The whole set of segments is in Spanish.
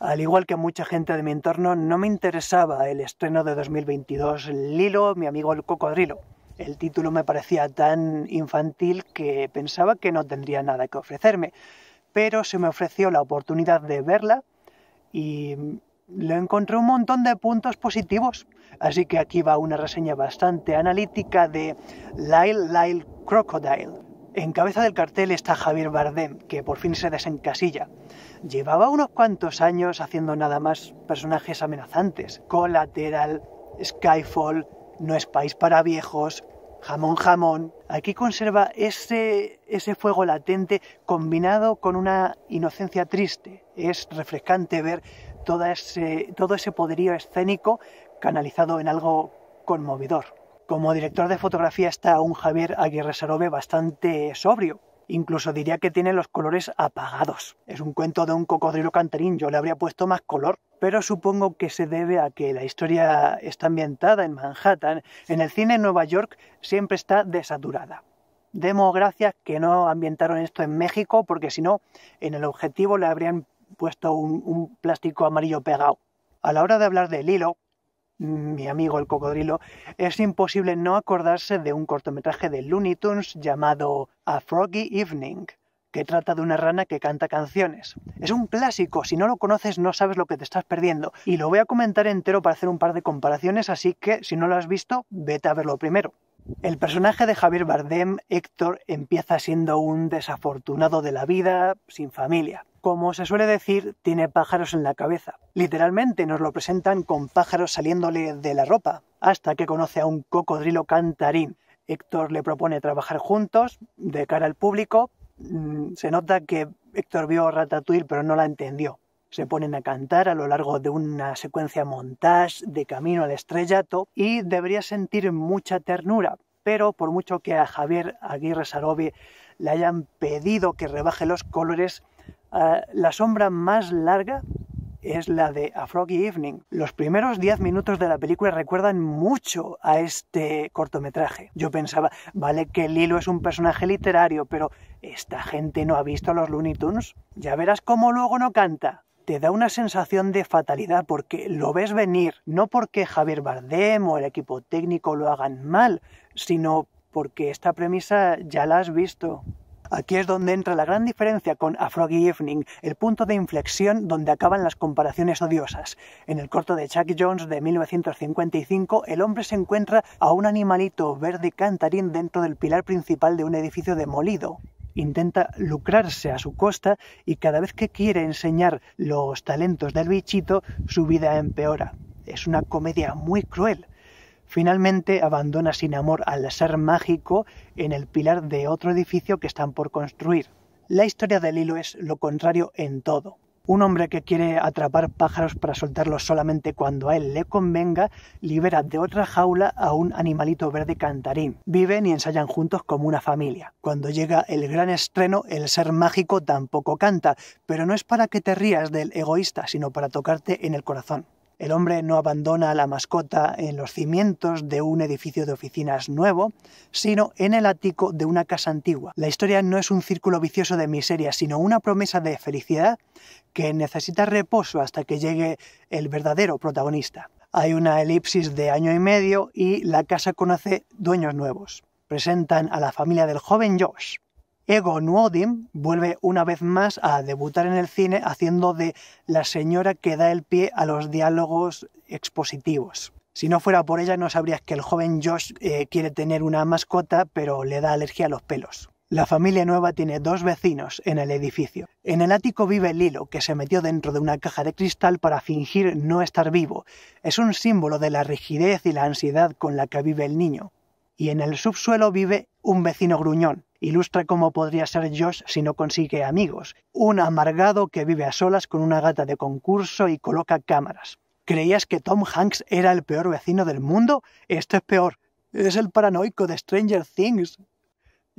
Al igual que mucha gente de mi entorno, no me interesaba el estreno de 2022 Lilo, mi amigo el cocodrilo. El título me parecía tan infantil que pensaba que no tendría nada que ofrecerme, pero se me ofreció la oportunidad de verla y le encontré un montón de puntos positivos. Así que aquí va una reseña bastante analítica de Lyle Lyle Crocodile. En cabeza del cartel está Javier Bardem, que por fin se desencasilla. Llevaba unos cuantos años haciendo nada más personajes amenazantes. Colateral, Skyfall, No es país para viejos, Jamón Jamón. Aquí conserva ese, fuego latente combinado con una inocencia triste. Es refrescante ver todo ese, todo ese poderío escénico canalizado en algo conmovedor. Como director de fotografía está un Javier Aguirre Sarobe bastante sobrio. Incluso diría que tiene los colores apagados. Es un cuento de un cocodrilo canterín, yo le habría puesto más color. Pero supongo que se debe a que la historia está ambientada en Manhattan. En el cine en Nueva York siempre está desaturada. Demo gracias que no ambientaron esto en México, porque si no, en el objetivo le habrían puesto un, un plástico amarillo pegado. A la hora de hablar del hilo, mi amigo el cocodrilo, es imposible no acordarse de un cortometraje de Looney Tunes llamado A Froggy Evening, que trata de una rana que canta canciones. Es un clásico, si no lo conoces no sabes lo que te estás perdiendo, y lo voy a comentar entero para hacer un par de comparaciones, así que si no lo has visto, vete a verlo primero. El personaje de Javier Bardem, Héctor, empieza siendo un desafortunado de la vida, sin familia como se suele decir, tiene pájaros en la cabeza. Literalmente nos lo presentan con pájaros saliéndole de la ropa, hasta que conoce a un cocodrilo cantarín. Héctor le propone trabajar juntos, de cara al público. Mm, se nota que Héctor vio Ratatouille pero no la entendió. Se ponen a cantar a lo largo de una secuencia montage de camino al estrellato y debería sentir mucha ternura, pero por mucho que a Javier Aguirre Sarobi le hayan pedido que rebaje los colores, Ah, la sombra más larga es la de A Froggy Evening. Los primeros 10 minutos de la película recuerdan mucho a este cortometraje. Yo pensaba, vale que Lilo es un personaje literario, pero esta gente no ha visto los Looney Tunes. Ya verás cómo luego no canta. Te da una sensación de fatalidad porque lo ves venir, no porque Javier Bardem o el equipo técnico lo hagan mal, sino porque esta premisa ya la has visto. Aquí es donde entra la gran diferencia con A Evening, el punto de inflexión donde acaban las comparaciones odiosas. En el corto de Chuck Jones de 1955, el hombre se encuentra a un animalito verde cantarín dentro del pilar principal de un edificio demolido intenta lucrarse a su costa y cada vez que quiere enseñar los talentos del bichito, su vida empeora. Es una comedia muy cruel, Finalmente abandona sin amor al ser mágico en el pilar de otro edificio que están por construir. La historia del hilo es lo contrario en todo. Un hombre que quiere atrapar pájaros para soltarlos solamente cuando a él le convenga, libera de otra jaula a un animalito verde cantarín. Viven y ensayan juntos como una familia. Cuando llega el gran estreno, el ser mágico tampoco canta, pero no es para que te rías del egoísta, sino para tocarte en el corazón. El hombre no abandona a la mascota en los cimientos de un edificio de oficinas nuevo, sino en el ático de una casa antigua. La historia no es un círculo vicioso de miseria, sino una promesa de felicidad que necesita reposo hasta que llegue el verdadero protagonista. Hay una elipsis de año y medio y la casa conoce dueños nuevos. Presentan a la familia del joven Josh, Egon Nuodim vuelve una vez más a debutar en el cine haciendo de la señora que da el pie a los diálogos expositivos. Si no fuera por ella no sabrías que el joven Josh eh, quiere tener una mascota pero le da alergia a los pelos. La familia nueva tiene dos vecinos en el edificio. En el ático vive Lilo, que se metió dentro de una caja de cristal para fingir no estar vivo. Es un símbolo de la rigidez y la ansiedad con la que vive el niño. Y en el subsuelo vive un vecino gruñón, ilustra cómo podría ser Josh si no consigue amigos, un amargado que vive a solas con una gata de concurso y coloca cámaras. ¿Creías que Tom Hanks era el peor vecino del mundo? Esto es peor. Es el paranoico de Stranger Things.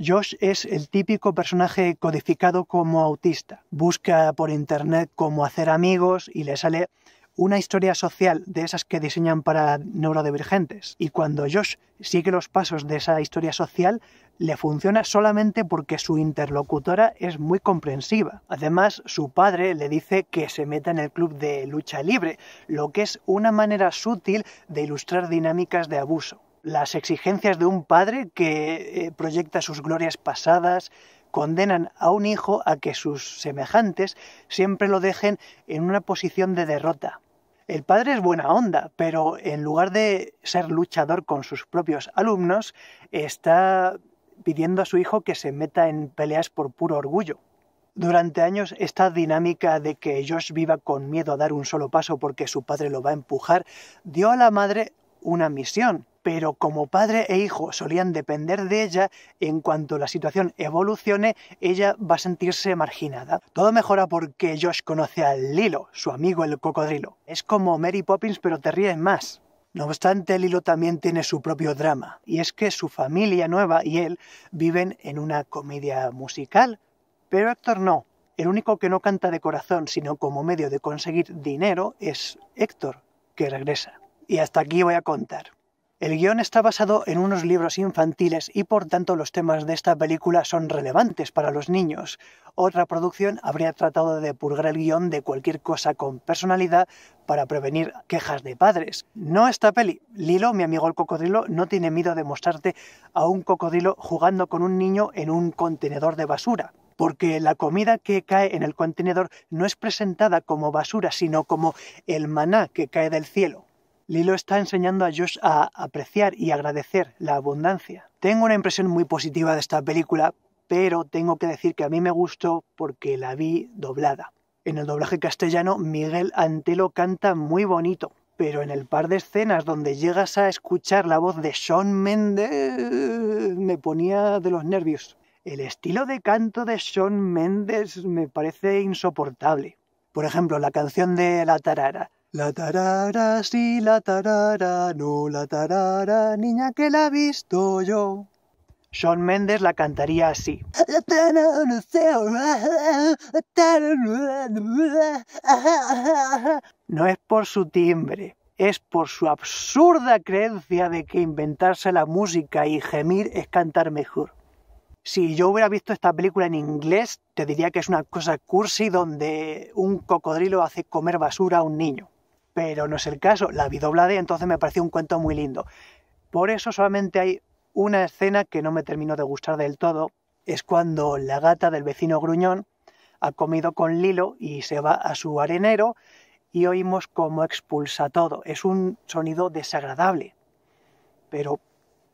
Josh es el típico personaje codificado como autista. Busca por internet cómo hacer amigos y le sale una historia social de esas que diseñan para neurodivergentes. Y cuando Josh sigue los pasos de esa historia social, le funciona solamente porque su interlocutora es muy comprensiva. Además, su padre le dice que se meta en el club de lucha libre, lo que es una manera sutil de ilustrar dinámicas de abuso. Las exigencias de un padre que eh, proyecta sus glorias pasadas, condenan a un hijo a que sus semejantes siempre lo dejen en una posición de derrota. El padre es buena onda, pero en lugar de ser luchador con sus propios alumnos, está pidiendo a su hijo que se meta en peleas por puro orgullo. Durante años esta dinámica de que Josh viva con miedo a dar un solo paso porque su padre lo va a empujar dio a la madre una misión, pero como padre e hijo solían depender de ella, en cuanto la situación evolucione, ella va a sentirse marginada. Todo mejora porque Josh conoce a Lilo, su amigo el cocodrilo. Es como Mary Poppins pero te ríen más. No obstante, Lilo también tiene su propio drama, y es que su familia nueva y él viven en una comedia musical, pero Héctor no. El único que no canta de corazón, sino como medio de conseguir dinero, es Héctor, que regresa. Y hasta aquí voy a contar. El guión está basado en unos libros infantiles y por tanto los temas de esta película son relevantes para los niños. Otra producción habría tratado de purgar el guión de cualquier cosa con personalidad para prevenir quejas de padres. No esta peli. Lilo, mi amigo el cocodrilo, no tiene miedo de mostrarte a un cocodrilo jugando con un niño en un contenedor de basura porque la comida que cae en el contenedor no es presentada como basura, sino como el maná que cae del cielo. Lilo está enseñando a Josh a apreciar y agradecer la abundancia. Tengo una impresión muy positiva de esta película, pero tengo que decir que a mí me gustó porque la vi doblada. En el doblaje castellano, Miguel Antelo canta muy bonito, pero en el par de escenas donde llegas a escuchar la voz de Sean Mendes me ponía de los nervios. El estilo de canto de Sean Mendes me parece insoportable. Por ejemplo, la canción de La Tarara. La tarara, sí, la tarara, no la tarara, niña que la he visto yo. Sean Méndez la cantaría así. No es por su timbre, es por su absurda creencia de que inventarse la música y gemir es cantar mejor. Si yo hubiera visto esta película en inglés, te diría que es una cosa cursi donde un cocodrilo hace comer basura a un niño pero no es el caso. La vi doblada y entonces me pareció un cuento muy lindo. Por eso solamente hay una escena que no me terminó de gustar del todo. Es cuando la gata del vecino gruñón ha comido con Lilo y se va a su arenero y oímos cómo expulsa todo. Es un sonido desagradable. Pero,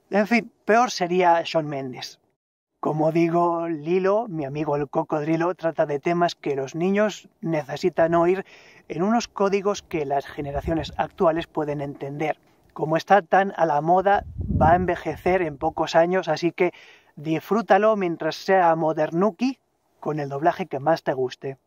en fin, peor sería Sean Mendes. Como digo, Lilo, mi amigo el cocodrilo, trata de temas que los niños necesitan oír en unos códigos que las generaciones actuales pueden entender. Como está tan a la moda, va a envejecer en pocos años, así que disfrútalo mientras sea modernuki con el doblaje que más te guste.